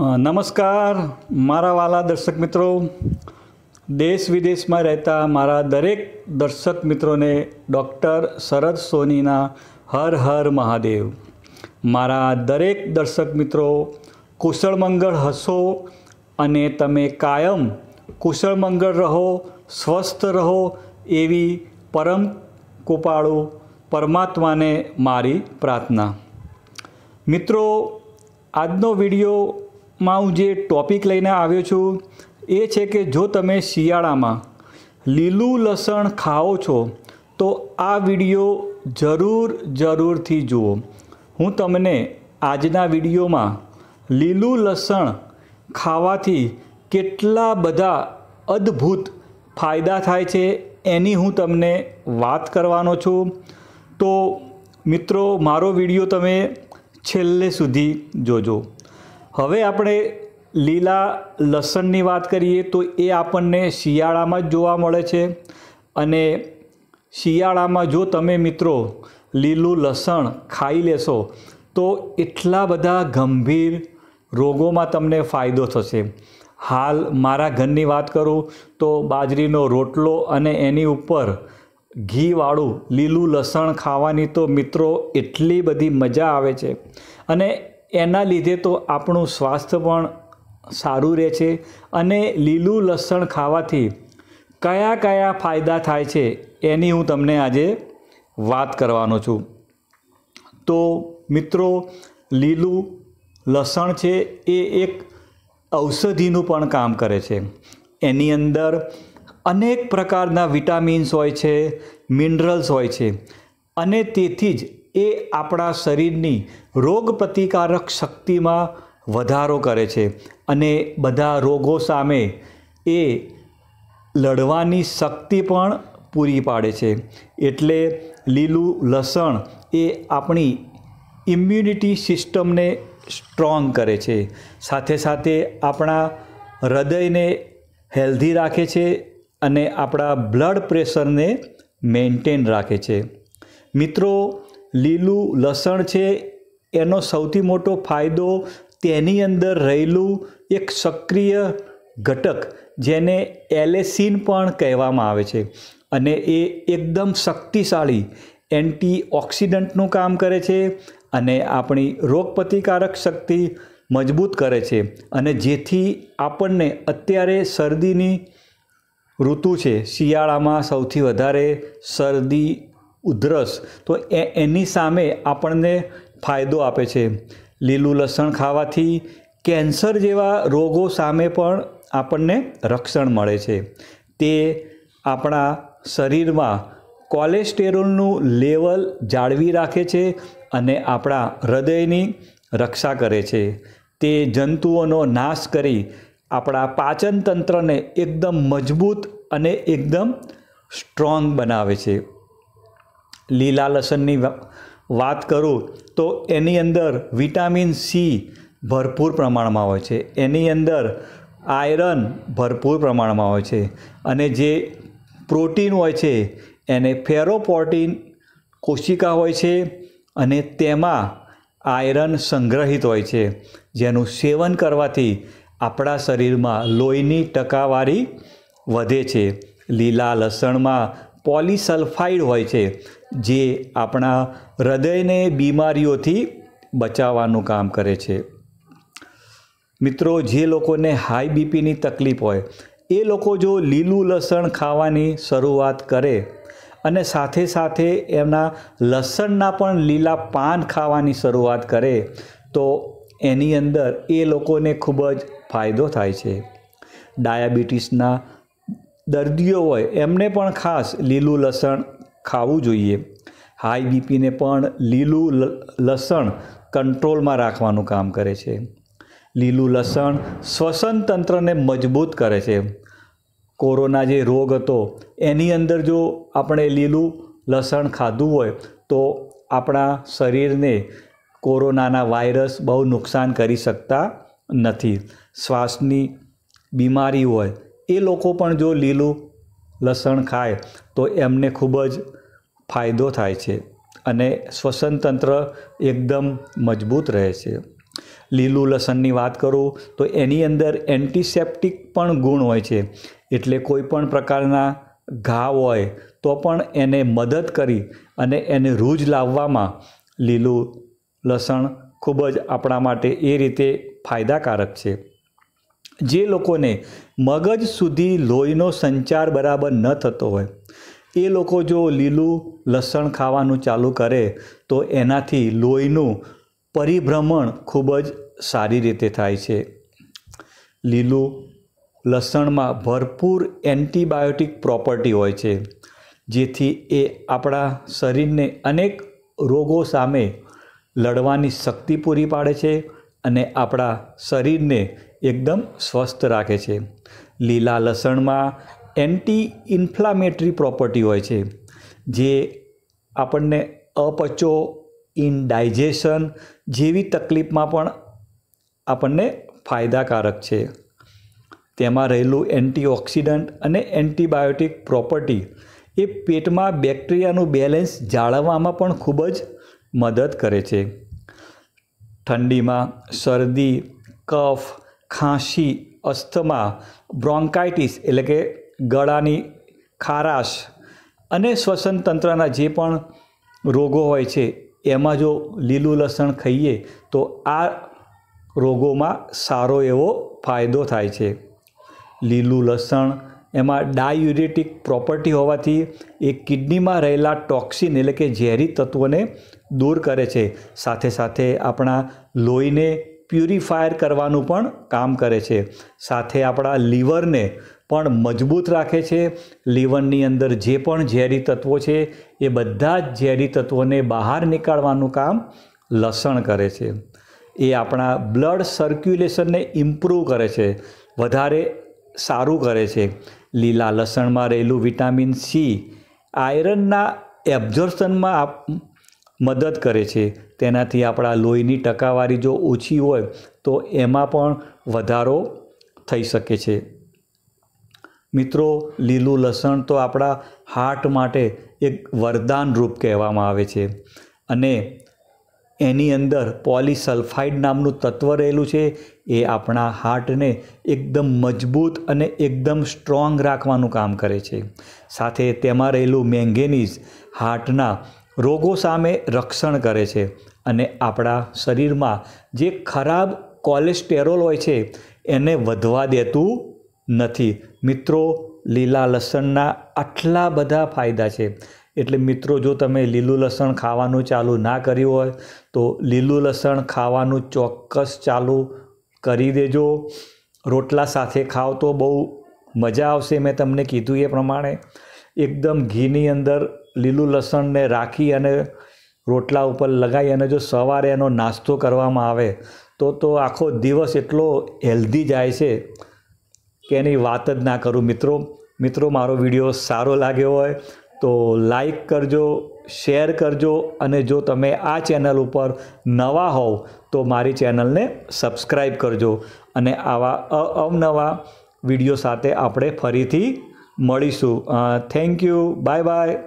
નમસ્કાર મારા વાલા દર્શક મિત્રો દેશ વિદેશમાં રહેતા મારા દરેક દર્શક મિત્રોને ડૉક્ટર શરદ સોનીના હર હર મહાદેવ મારા દરેક દર્શક મિત્રો કુશળ મંગળ હસો અને તમે કાયમ કુશળ મંગળ રહો સ્વસ્થ રહો એવી પરમ કૃપાળુ પરમાત્માને મારી પ્રાર્થના મિત્રો આજનો વિડીયો માં હું જે ટૉપિક લઈને આવ્યો છું એ છે કે જો તમે શિયાળામાં લીલું લસણ ખાઓ છો તો આ વિડીયો જરૂર જરૂરથી જુઓ હું તમને આજના વિડીયોમાં લીલું લસણ ખાવાથી કેટલા બધા અદ્ભુત ફાયદા થાય છે એની હું તમને વાત કરવાનો છું તો મિત્રો મારો વિડીયો તમે છેલ્લે સુધી જોજો હવે આપણે લીલા લસણની વાત કરીએ તો એ આપણને શિયાળામાં જ જોવા મળે છે અને શિયાળામાં જો તમે મિત્રો લીલું લસણ ખાઈ લેશો તો એટલા બધા ગંભીર રોગોમાં તમને ફાયદો થશે હાલ મારા ઘરની વાત કરું તો બાજરીનો રોટલો અને એની ઉપર ઘીવાળું લીલું લસણ ખાવાની તો મિત્રો એટલી બધી મજા આવે છે અને એના લીધે તો આપણું સ્વાસ્થ્ય પણ સારું રહે છે અને લીલું લસણ ખાવાથી કયા કયા ફાયદા થાય છે એની હું તમને આજે વાત કરવાનો છું તો મિત્રો લીલું લસણ છે એ એક ઔષધિનું પણ કામ કરે છે એની અંદર અનેક પ્રકારના વિટામિન્સ હોય છે મિનરલ્સ હોય છે અને તેથી જ એ આપણા શરીરની રોગ પ્રતિકારક શક્તિમાં વધારો કરે છે અને બધા રોગો સામે એ લડવાની શક્તિ પણ પૂરી પાડે છે એટલે લીલું લસણ એ આપણી ઇમ્યુનિટી સિસ્ટમને સ્ટ્રોંગ કરે છે સાથે સાથે આપણા હૃદયને હેલ્ધી રાખે છે અને આપણા બ્લડ પ્રેશરને મેન્ટેન રાખે છે મિત્રો લીલું લસણ છે એનો સૌથી મોટો ફાયદો તેની અંદર રહેલું એક સક્રિય ઘટક જેને એલેસિન પણ કહેવામાં આવે છે અને એ એકદમ શક્તિશાળી એન્ટી ઓક્સિડન્ટનું કામ કરે છે અને આપણી રોગપ્રતિકારક શક્તિ મજબૂત કરે છે અને જેથી આપણને અત્યારે શરદીની ઋતુ છે શિયાળામાં સૌથી વધારે શરદી ઉધરસ તો એ એની સામે આપણને ફાયદો આપે છે લીલું લસણ ખાવાથી કેન્સર જેવા રોગો સામે પણ આપણને રક્ષણ મળે છે તે આપણા શરીરમાં કોલેસ્ટેરોલનું લેવલ જાળવી રાખે છે અને આપણા હૃદયની રક્ષા કરે છે તે જંતુઓનો નાશ કરી આપણા પાચનતંત્રને એકદમ મજબૂત અને એકદમ સ્ટ્રોંગ બનાવે છે લીલા લસણની વાત કરું તો એની અંદર વિટામિન સી ભરપૂર પ્રમાણમાં હોય છે એની અંદર આયરન ભરપૂર પ્રમાણમાં હોય છે અને જે પ્રોટીન હોય છે એને ફેરોપોટીન કોશિકા હોય છે અને તેમાં આયરન સંગ્રહિત હોય છે જેનું સેવન કરવાથી આપણા શરીરમાં લોહીની ટકાવારી વધે છે લીલા લસણમાં પોલિસલ્ફાઇડ હોય છે જે આપણા હૃદયને બીમારીઓથી બચાવવાનું કામ કરે છે મિત્રો જે લોકોને હાઈ બીપીની તકલીફ હોય એ લોકો જો લીલું લસણ ખાવાની શરૂઆત કરે અને સાથે સાથે એમના લસણના પણ લીલા પાન ખાવાની શરૂઆત કરે તો એની અંદર એ લોકોને ખૂબ જ ફાયદો થાય છે ડાયાબિટીસના દર્દીઓ હોય એમને પણ ખાસ લીલું લસણ ખાવું જોઈએ હાઈ બીપીને પણ લીલું લસણ કંટ્રોલમાં રાખવાનું કામ કરે છે લીલું લસણ શ્વસન તંત્રને મજબૂત કરે છે કોરોના જે રોગ હતો એની અંદર જો આપણે લીલું લસણ ખાધું હોય તો આપણા શરીરને કોરોનાના વાયરસ બહુ નુકસાન કરી શકતા નથી શ્વાસની બીમારી હોય એ લોકો પણ જો લીલું લસણ ખાય તો એમને ખૂબ જ ફાયદો થાય છે અને શ્વસન તંત્ર એકદમ મજબૂત રહે છે લીલું લસણની વાત કરું તો એની અંદર એન્ટિસેપ્ટિક પણ ગુણ હોય છે એટલે કોઈ પણ પ્રકારના ઘા હોય તો પણ એને મદદ કરી અને એને રૂજ લાવવામાં લીલું લસણ ખૂબ જ આપણા માટે એ રીતે ફાયદાકારક છે જે લોકોને મગજ સુધી લોહીનો સંચાર બરાબર ન થતો હોય એ લોકો જો લીલું લસણ ખાવાનું ચાલુ કરે તો એનાથી લોહીનું પરિભ્રમણ ખૂબ જ સારી રીતે થાય છે લીલું લસણમાં ભરપૂર એન્ટીબાયોટિક પ્રોપર્ટી હોય છે જેથી એ આપણા શરીરને અનેક રોગો સામે લડવાની શક્તિ પૂરી પાડે છે અને આપણા શરીરને એકદમ સ્વસ્થ રાખે છે લીલા લસણમાં એન્ટી ઇન્ફ્લામેટરી પ્રોપર્ટી હોય છે જે આપણને અપચો ઇન ઇનડાઇજેશન જેવી તકલીફમાં પણ આપણને ફાયદાકારક છે તેમાં રહેલું એન્ટીઓક્સિડન્ટ અને એન્ટીબાયોટિક પ્રોપર્ટી એ પેટમાં બેક્ટેરિયાનું બેલેન્સ જાળવવામાં પણ ખૂબ જ મદદ કરે છે ઠંડીમાં શરદી કફ ખાંસી અસ્થમા બ્રોન્કાઇટિસ એટલે કે ગળાની ખારાશ અને શ્વસન તંત્રના જે પણ રોગો હોય છે એમાં જો લીલું લસણ ખાઈએ તો આ રોગોમાં સારો એવો ફાયદો થાય છે લીલું લસણ એમાં ડાયુરેટિક પ્રોપર્ટી હોવાથી એ કિડનીમાં રહેલા ટોક્સિન એટલે કે ઝેરી તત્વોને દૂર કરે છે સાથે સાથે આપણા લોહીને પ્યુરિફાયર કરવાનું પણ કામ કરે છે સાથે આપણા લીવરને પણ મજબૂત રાખે છે લીવરની અંદર જે પણ ઝેરી તત્વો છે એ બધા જ ઝેરી તત્વોને બહાર નીકાળવાનું કામ લસણ કરે છે એ આપણા બ્લડ સર્ક્યુલેશનને ઇમ્પ્રૂવ કરે છે વધારે સારું કરે છે લીલા લસણમાં રહેલું વિટામિન સી આયરનના એબ્ઝોર્શનમાં મદદ કરે છે તેનાથી આપણા લોહીની ટકાવારી જો ઓછી હોય તો એમાં પણ વધારો થઈ શકે છે મિત્રો લીલું લસણ તો આપણા હાર્ટ માટે એક વરદાન રૂપ કહેવામાં આવે છે અને એની અંદર પોલિસલ્ફાઇડ નામનું તત્વ રહેલું છે એ આપણા હાર્ટને એકદમ મજબૂત અને એકદમ સ્ટ્રોંગ રાખવાનું કામ કરે છે સાથે તેમાં રહેલું મેંગેનીઝ હાર્ટના રોગો સામે રક્ષણ કરે છે અને આપણા શરીરમાં જે ખરાબ કોલેસ્ટેરોલ હોય છે એને વધવા દેતું નથી મિત્રો લીલા લસણના આટલા બધા ફાયદા છે એટલે મિત્રો જો તમે લીલું લસણ ખાવાનું ચાલુ ના કર્યું હોય તો લીલું લસણ ખાવાનું ચોક્કસ ચાલુ કરી દેજો રોટલા સાથે ખાવ તો બહુ મજા આવશે મેં તમને કીધું એ પ્રમાણે એકદમ ઘીની અંદર લીલું લસણને રાખી અને રોટલા ઉપર લગાવી અને જો સવારે એનો નાસ્તો કરવામાં આવે તો તો આખો દિવસ એટલો હેલ્ધી જાય છે કે એની વાત જ ના કરું મિત્રો મિત્રો મારો વિડીયો સારો લાગ્યો હોય તો લાઈક કરજો શેર કરજો અને જો તમે આ ચેનલ ઉપર નવા હોવ તો મારી ચેનલને સબસ્ક્રાઈબ કરજો અને આવા અવનવા વિડીયો સાથે આપણે ફરીથી મળીશું થેન્ક યુ બાય બાય